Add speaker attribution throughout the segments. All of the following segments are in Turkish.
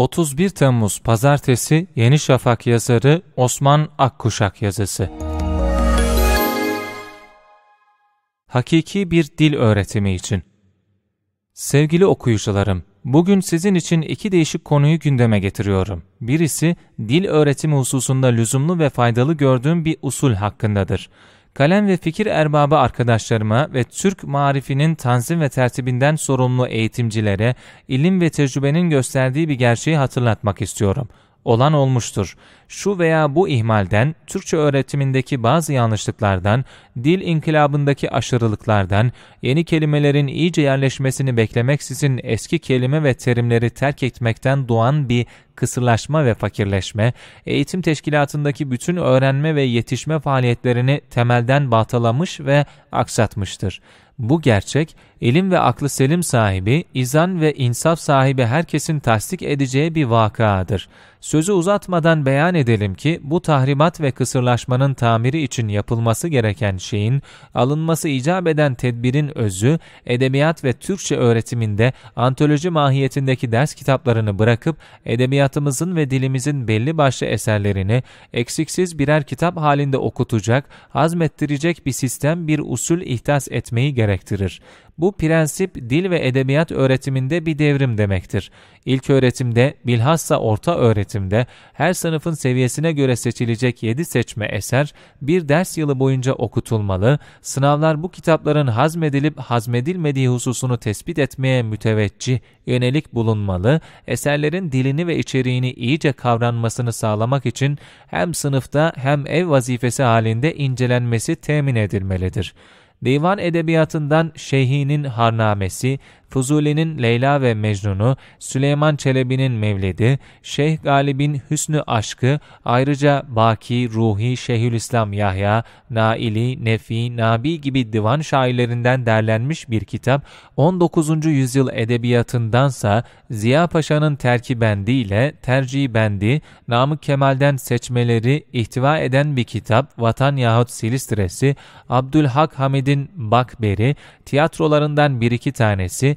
Speaker 1: 31 Temmuz Pazartesi Yeni Şafak yazarı Osman Akkuşak yazısı. Hakiki bir dil öğretimi için. Sevgili okuyucularım, bugün sizin için iki değişik konuyu gündeme getiriyorum. Birisi, dil öğretimi hususunda lüzumlu ve faydalı gördüğüm bir usul hakkındadır kalem ve fikir erbabı arkadaşlarıma ve Türk marifinin tanzim ve tertibinden sorumlu eğitimcilere ilim ve tecrübenin gösterdiği bir gerçeği hatırlatmak istiyorum.'' olan olmuştur. Şu veya bu ihmalden, Türkçe öğretimindeki bazı yanlışlıklardan, dil inkılabındaki aşırılıklardan, yeni kelimelerin iyice yerleşmesini beklemeksizin eski kelime ve terimleri terk etmekten doğan bir kısırlaşma ve fakirleşme, eğitim teşkilatındaki bütün öğrenme ve yetişme faaliyetlerini temelden baltalamış ve aksatmıştır. Bu gerçek, ilim ve aklı selim sahibi, izan ve insaf sahibi herkesin tasdik edeceği bir vakadır. Sözü uzatmadan beyan edelim ki bu tahribat ve kısırlaşmanın tamiri için yapılması gereken şeyin, alınması icap eden tedbirin özü, edebiyat ve Türkçe öğretiminde antoloji mahiyetindeki ders kitaplarını bırakıp edebiyatımızın ve dilimizin belli başlı eserlerini eksiksiz birer kitap halinde okutacak, hazmettirecek bir sistem bir usul ihdas etmeyi gerektirir. Bu bu prensip dil ve edebiyat öğretiminde bir devrim demektir. İlk öğretimde, bilhassa orta öğretimde her sınıfın seviyesine göre seçilecek 7 seçme eser bir ders yılı boyunca okutulmalı, sınavlar bu kitapların hazmedilip hazmedilmediği hususunu tespit etmeye müteveccih, yönelik bulunmalı, eserlerin dilini ve içeriğini iyice kavranmasını sağlamak için hem sınıfta hem ev vazifesi halinde incelenmesi temin edilmelidir divan edebiyatından Şeyhi'nin Harnamesi Fuzuli'nin Leyla ve Mecnun'u, Süleyman Çelebi'nin Mevlid'i, Şeyh Galib'in Hüsnü Aşkı, ayrıca Baki, Ruhi, Şeyhülislam Yahya, Naili, Nefi, Nabi gibi divan şairlerinden derlenmiş bir kitap, 19. yüzyıl edebiyatındansa Ziya Paşa'nın terkibendi ile tercih bendi, Namık Kemal'den seçmeleri ihtiva eden bir kitap, Vatan yahut Silistresi, Abdülhak Hamid'in Bakberi, tiyatrolarından bir iki tanesi,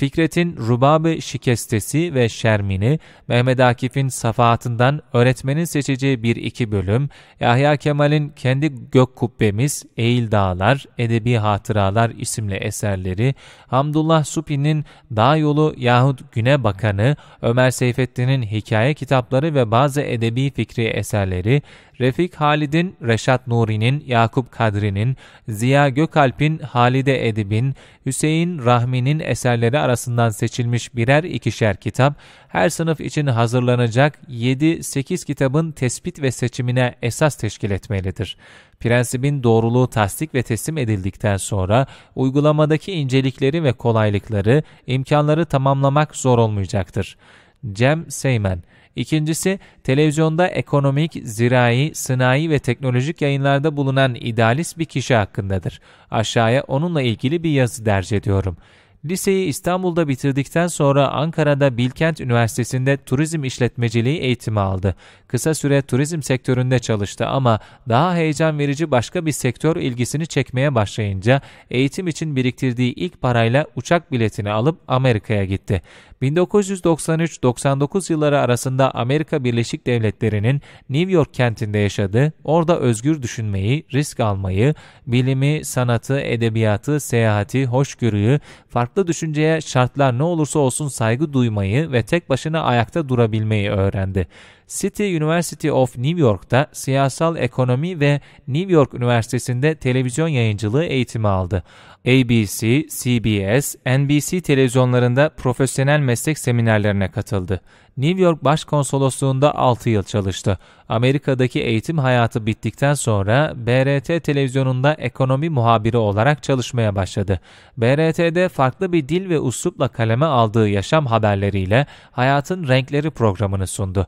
Speaker 1: Fikret'in Rubab-ı Şikestesi ve Şermini, Mehmet Akif'in Safahatından öğretmenin seçeceği bir iki bölüm, Yahya Kemal'in kendi Gök Kubbemiz, Eğil Dağlar, Edebi Hatıralar isimli eserleri, Hamdullah Supi'nin Dağ Yolu yahut Güne Bakanı, Ömer Seyfettin'in hikaye kitapları ve bazı edebi fikri eserleri, Refik Halid'in, Reşat Nuri'nin, Yakup Kadri'nin, Ziya Gökalp'in, Halide Edib'in, Hüseyin Rahmi'nin eserleri arasından seçilmiş birer ikişer kitap, her sınıf için hazırlanacak 7-8 kitabın tespit ve seçimine esas teşkil etmelidir. Prensibin doğruluğu tasdik ve teslim edildikten sonra uygulamadaki incelikleri ve kolaylıkları, imkanları tamamlamak zor olmayacaktır. Cem Seymen İkincisi, televizyonda ekonomik, zirai, sınai ve teknolojik yayınlarda bulunan idealist bir kişi hakkındadır. Aşağıya onunla ilgili bir yazı derc ediyorum. Liseyi İstanbul'da bitirdikten sonra Ankara'da Bilkent Üniversitesi'nde turizm işletmeciliği eğitimi aldı. Kısa süre turizm sektöründe çalıştı ama daha heyecan verici başka bir sektör ilgisini çekmeye başlayınca eğitim için biriktirdiği ilk parayla uçak biletini alıp Amerika'ya gitti. 1993-99 yılları arasında Amerika Birleşik Devletleri'nin New York kentinde yaşadı. Orada özgür düşünmeyi, risk almayı, bilimi, sanatı, edebiyatı, seyahati, hoşgörüyü, farklı farklı düşünceye şartlar ne olursa olsun saygı duymayı ve tek başına ayakta durabilmeyi öğrendi. City University of New York'ta siyasal ekonomi ve New York Üniversitesi'nde televizyon yayıncılığı eğitimi aldı. ABC, CBS, NBC televizyonlarında profesyonel meslek seminerlerine katıldı. New York Başkonsolosluğunda 6 yıl çalıştı. Amerika'daki eğitim hayatı bittikten sonra BRT televizyonunda ekonomi muhabiri olarak çalışmaya başladı. BRT'de farklı bir dil ve uslupla kaleme aldığı yaşam haberleriyle Hayatın Renkleri programını sundu.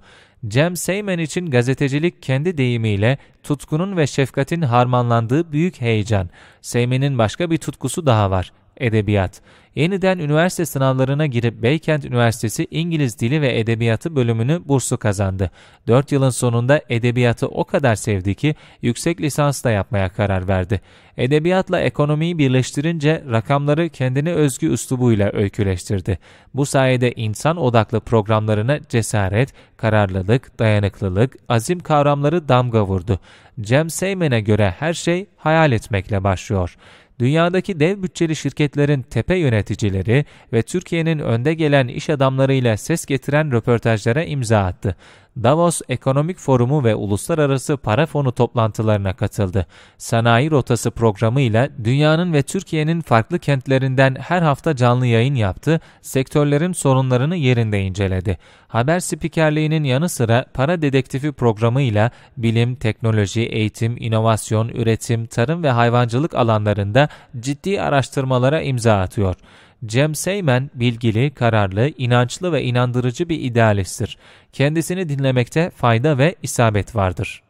Speaker 1: Cem Seymen için gazetecilik kendi deyimiyle tutkunun ve şefkatin harmanlandığı büyük heyecan. Seymen'in başka bir tutkusu daha var, edebiyat yeniden üniversite sınavlarına girip Beykent Üniversitesi İngiliz Dili ve Edebiyatı bölümünü burslu kazandı. 4 yılın sonunda edebiyatı o kadar sevdi ki yüksek lisans da yapmaya karar verdi. Edebiyatla ekonomiyi birleştirince rakamları kendine özgü üslubuyla öyküleştirdi. Bu sayede insan odaklı programlarına cesaret, kararlılık, dayanıklılık, azim kavramları damga vurdu. Cem Seymen'e göre her şey hayal etmekle başlıyor. Dünyadaki dev bütçeli şirketlerin tepe yöneticileri ve Türkiye'nin önde gelen iş adamlarıyla ses getiren röportajlara imza attı. Davos Ekonomik Forumu ve Uluslararası Para Fonu toplantılarına katıldı. Sanayi Rotası programı ile dünyanın ve Türkiye'nin farklı kentlerinden her hafta canlı yayın yaptı, sektörlerin sorunlarını yerinde inceledi. Haber spikerliğinin yanı sıra Para Dedektifi programı ile bilim, teknoloji, eğitim, inovasyon, üretim, tarım ve hayvancılık alanlarında ciddi araştırmalara imza atıyor. Cem Seymen bilgili, kararlı, inançlı ve inandırıcı bir idealisttir. Kendisini dinlemekte fayda ve isabet vardır.''